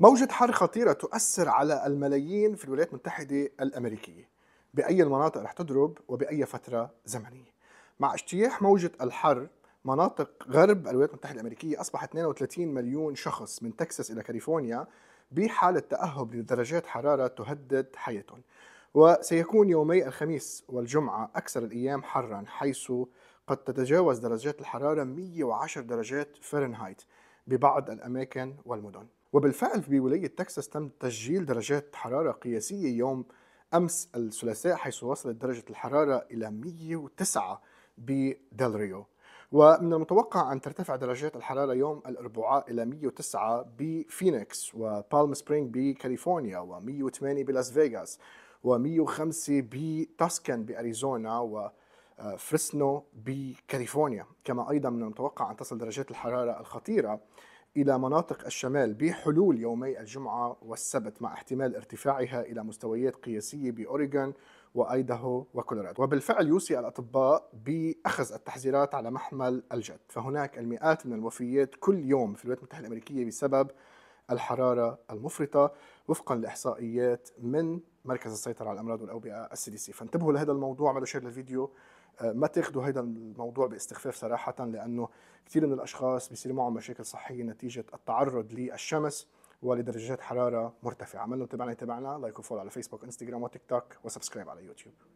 موجة حر خطيرة تؤثر على الملايين في الولايات المتحدة الأمريكية بأي المناطق رح تضرب وبأي فترة زمنية مع اجتياح موجة الحر مناطق غرب الولايات المتحدة الأمريكية أصبح 32 مليون شخص من تكساس إلى كاليفورنيا بحالة تأهب لدرجات حرارة تهدد حياتهم وسيكون يومي الخميس والجمعة أكثر الأيام حرا حيث قد تتجاوز درجات الحرارة 110 درجات فارنهايت ببعض الأماكن والمدن وبالفعل في ولاية تكساس تم تسجيل درجات حرارة قياسية يوم أمس الثلاثاء حيث وصلت درجة الحرارة إلى 109 بدالريو ومن المتوقع أن ترتفع درجات الحرارة يوم الأربعاء إلى 109 بفينيكس وبالم سبرينغ بكاليفورنيا و108 بلاس فيغاس و105 بتاسكن بأريزونا و فريسنو بكاليفورنيا كما أيضا من المتوقع أن تصل درجات الحرارة الخطيرة إلى مناطق الشمال بحلول يومي الجمعة والسبت مع احتمال ارتفاعها إلى مستويات قياسية بأوريغون وأيداهو وكولورادو وبالفعل يوصي الأطباء بأخذ التحذيرات على محمل الجد فهناك المئات من الوفيات كل يوم في الولايات المتحدة الأمريكية بسبب الحرارة المفرطة وفقا لإحصائيات من مركز السيطره على الامراض والاوبئه السي دي سي فانتبهوا لهذا الموضوع عملوا شير للفيديو آه، ما تاخذوا هذا الموضوع باستخفاف صراحه لانه كثير من الاشخاص بيصير معهم مشاكل صحيه نتيجه التعرض للشمس ولدرجات حراره مرتفعه من تابعنا تابعنا لايك وفولو على فيسبوك انستغرام وتيك توك وسبسكرايب على يوتيوب